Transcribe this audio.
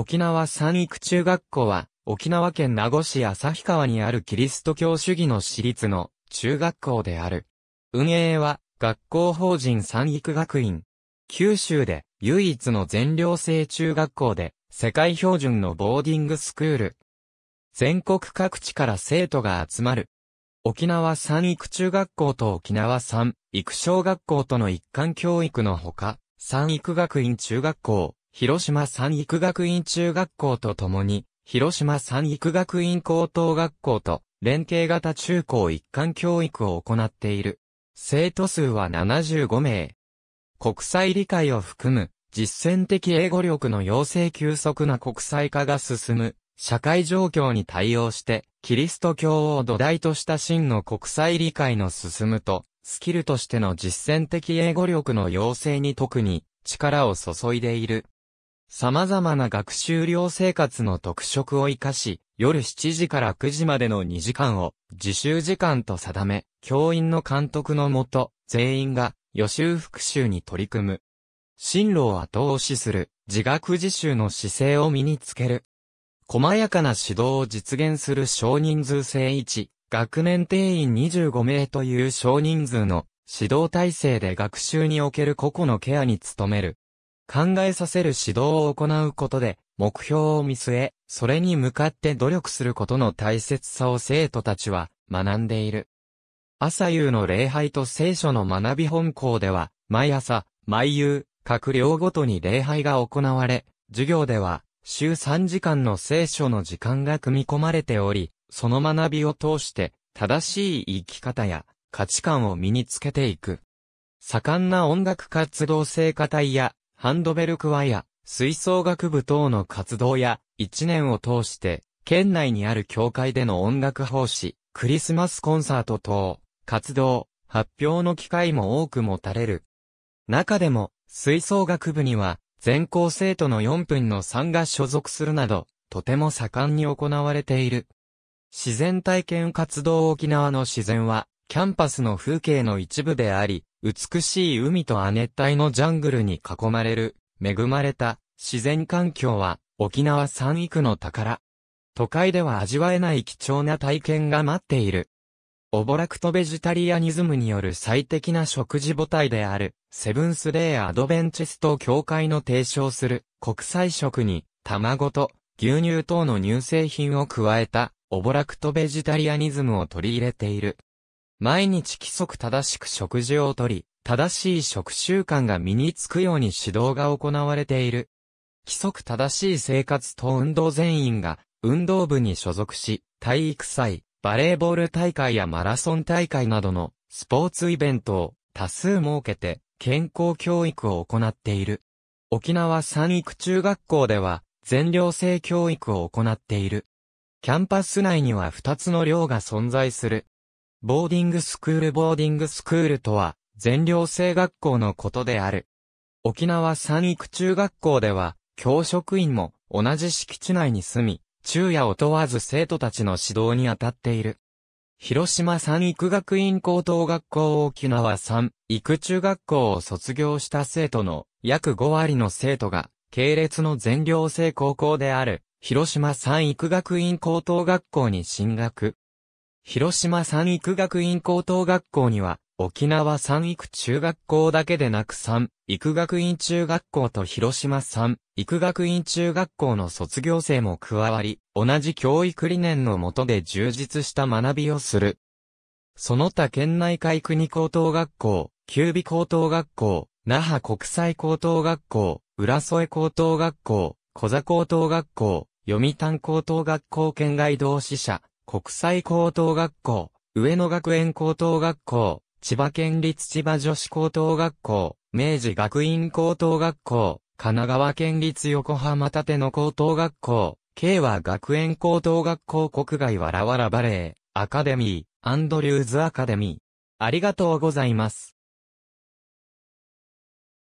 沖縄三育中学校は、沖縄県名護市旭川にあるキリスト教主義の私立の中学校である。運営は、学校法人三育学院。九州で唯一の全寮制中学校で、世界標準のボーディングスクール。全国各地から生徒が集まる。沖縄三育中学校と沖縄三育小学校との一貫教育のほか、三育学院中学校、広島三育学院中学校と共に、広島三育学院高等学校と、連携型中高一貫教育を行っている。生徒数は75名。国際理解を含む、実践的英語力の要請急速な国際化が進む、社会状況に対応して、キリスト教を土台とした真の国際理解の進むと、スキルとしての実践的英語力の要請に特に力を注いでいる。様々な学習寮生活の特色を活かし、夜7時から9時までの2時間を自習時間と定め、教員の監督のもと、全員が予習復習に取り組む。進路を後押しする、自学自習の姿勢を身につける。細やかな指導を実現する少人数制一、学年定員25名という少人数の指導体制で学習における個々のケアに努める。考えさせる指導を行うことで、目標を見据え、それに向かって努力することの大切さを生徒たちは学んでいる。朝夕の礼拝と聖書の学び本校では、毎朝、毎夕、各寮ごとに礼拝が行われ、授業では、週3時間の聖書の時間が組み込まれており、その学びを通して、正しい生き方や価値観を身につけていく。盛んな音楽活動生活体やハンドベルクワや、吹奏楽部等の活動や、一年を通して、県内にある教会での音楽奉仕、クリスマスコンサート等、活動、発表の機会も多く持たれる。中でも、吹奏楽部には、全校生徒の4分の3が所属するなど、とても盛んに行われている。自然体験活動沖縄の自然は、キャンパスの風景の一部であり、美しい海と亜熱帯のジャングルに囲まれる、恵まれた自然環境は沖縄三育の宝。都会では味わえない貴重な体験が待っている。オボラクトベジタリアニズムによる最適な食事母体である、セブンスデーアドベンチスト協会の提唱する国際食に、卵と牛乳等の乳製品を加えた、オボラクトベジタリアニズムを取り入れている。毎日規則正しく食事をとり、正しい食習慣が身につくように指導が行われている。規則正しい生活と運動全員が運動部に所属し、体育祭、バレーボール大会やマラソン大会などのスポーツイベントを多数設けて健康教育を行っている。沖縄三育中学校では全寮制教育を行っている。キャンパス内には2つの寮が存在する。ボーディングスクールボーディングスクールとは、全寮制学校のことである。沖縄三育中学校では、教職員も同じ敷地内に住み、昼夜を問わず生徒たちの指導に当たっている。広島三育学院高等学校沖縄三育中学校を卒業した生徒の約5割の生徒が、系列の全寮制高校である、広島三育学院高等学校に進学。広島三育学院高等学校には、沖縄三育中学校だけでなく三育学院中学校と広島三育学院中学校の卒業生も加わり、同じ教育理念のもとで充実した学びをする。その他県内海国高等学校、九尾高等学校、那覇国際高等学校、浦添高等学校、小座高等学校、読谷高等学校県外同志社、国際高等学校、上野学園高等学校、千葉県立千葉女子高等学校、明治学院高等学校、神奈川県立横浜立野高等学校、慶和学園高等学校国外わらわらバレー、アカデミー、アンドリューズアカデミー。ありがとうございます。